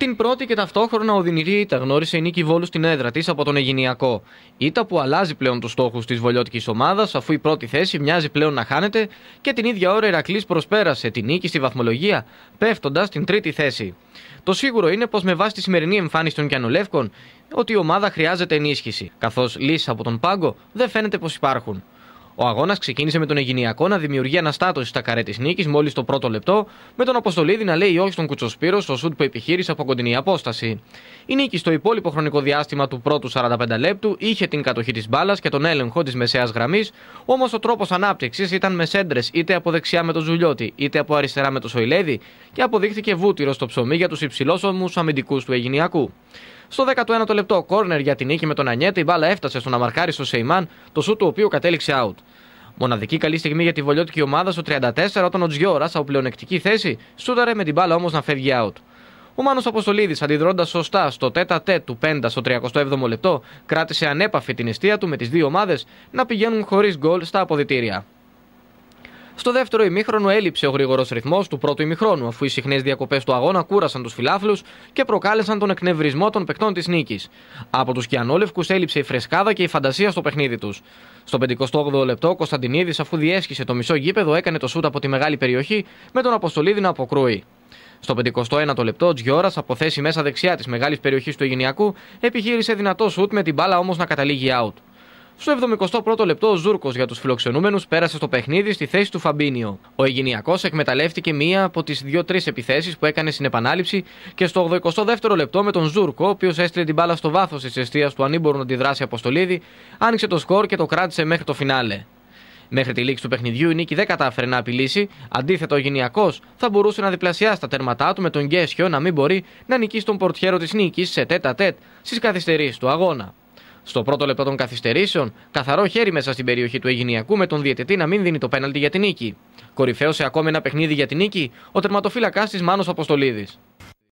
Την πρώτη και ταυτόχρονα οδυνηρή ήττα γνώρισε η Νίκη Βόλου στην έδρα της από τον Εγινιακό. Ήτα που αλλάζει πλέον τους στόχους της βολιώτικης ομάδας, αφού η πρώτη θέση μοιάζει πλέον να χάνεται και την ίδια ώρα η Ερακλή προσπέρασε τη νίκη στη βαθμολογία, πέφτοντας στην τρίτη θέση. Το σίγουρο είναι πως με βάση τη σημερινή εμφάνιση των Κιανολεύκων ότι η ομάδα χρειάζεται ενίσχυση, καθώς λύσεις από τον πάγκο δεν φαίνεται πως υπάρχουν. Ο αγώνας ξεκίνησε με τον Αιγυνιακό να δημιουργεί αναστάτωση στα καρέ της νίκης μόλις το πρώτο λεπτό, με τον Αποστολίδη να λέει όχι στον Κουτσοσπύρο στο σουτ που επιχείρησε από κοντινή απόσταση. Η νίκη στο υπόλοιπο χρονικό διάστημα του πρώτου 45 λεπτού είχε την κατοχή της μπάλας και τον έλεγχο της μεσαίας γραμμής, όμως ο τρόπος ανάπτυξης ήταν με σέντρες είτε από δεξιά με τον Ζουλιώτη είτε από αριστερά με τον Σοηλέδη και αποδείχθηκε βούτυρο στο ψωμί για τους υψηλόσωμου αμυντικούς του Εγινιακού. Στο 19ο λεπτό, κόρνερ για την νίκη με τον Ανιέτη, η μπάλα έφτασε στον να στο Σεϊμάν, το σου του οποίου κατέληξε out. Μοναδική καλή στιγμή για τη βολιώτικη ομάδα στο 34 όταν ο Τζιόρα από πλεονεκτική θέση σούταρε με την μπάλα όμως να φεύγει out. Ο Μάνος Αποστολίδης, αντιδρώντας σωστά στο τέτα τέ του 5 στο 37ο λεπτό, κράτησε ανέπαφη την αιστεία του με τις δύο ομάδες να πηγαίνουν χωρίς γκολ στα αποδητήρια. Στο δεύτερο ημίχρονο έλειψε ο γρήγορος ρυθμός του πρώτου ημίχρονου, αφού οι συχνές διακοπές του αγώνα κούρασαν τους φιλάθλους και προκάλεσαν τον εκνευρισμό των παικτών της νίκης. Από τους κιανόλευκους έλειψε η φρεσκάδα και η φαντασία στο παιχνίδι τους. Στο 58ο λεπτό, ο Κωνσταντινίδης, αφού διέσχισε το μισό γήπεδο, έκανε το σούτ από τη μεγάλη περιοχή με τον Αποστολίδη να αποκρούει. Στο 51ο λεπτό, ο Τζιόρα από θέση μέσα δεξιά της μεγάλης περιοχής του Αιγυνιακού επιχείρησε δυνατό σουτ με την μπάλα όμως να καταλήγει out. Στο 71ο λεπτό, ο Ζούρκος για τους φιλοξενούμενους πέρασε στο παιχνίδι στη θέση του Φαμπίνιο. Ο Εγγυνιακό εκμεταλλεύτηκε μία από τις δύο-τρει επιθέσεις που έκανε στην επανάληψη και στο 82ο λεπτό με τον Ζούρκο, ο οποίος έστειλε την μπάλα στο βάθος της αιστείας του ανήμπορου να αντιδράσει Αποστολίδη, άνοιξε το σκορ και το κράτησε μέχρι το φινάλε. Μέχρι τη λήξη του παιχνιδιού η νίκη δεν κατάφερε να απειλήσει. Αντίθετα, ο Γενιακό θα μπορούσε να διπλασιάσει τα τέρματά του με τον Γκέσιο να μην μπορεί να νικήσει τον πορτιέρο της νίκης σε τέτα τέτ στις καθυστερήσεις του αγώνα. Στο πρώτο λεπτό των καθυστερήσεων, καθαρό χέρι μέσα στην περιοχή του Αιγυνιακού με τον διαιτητή να μην δίνει το πέναλτι για την νίκη. Κορυφαίωσε ακόμη ένα παιχνίδι για την νίκη, ο τερματοφύλακάς της Μάνος Αποστολίδης.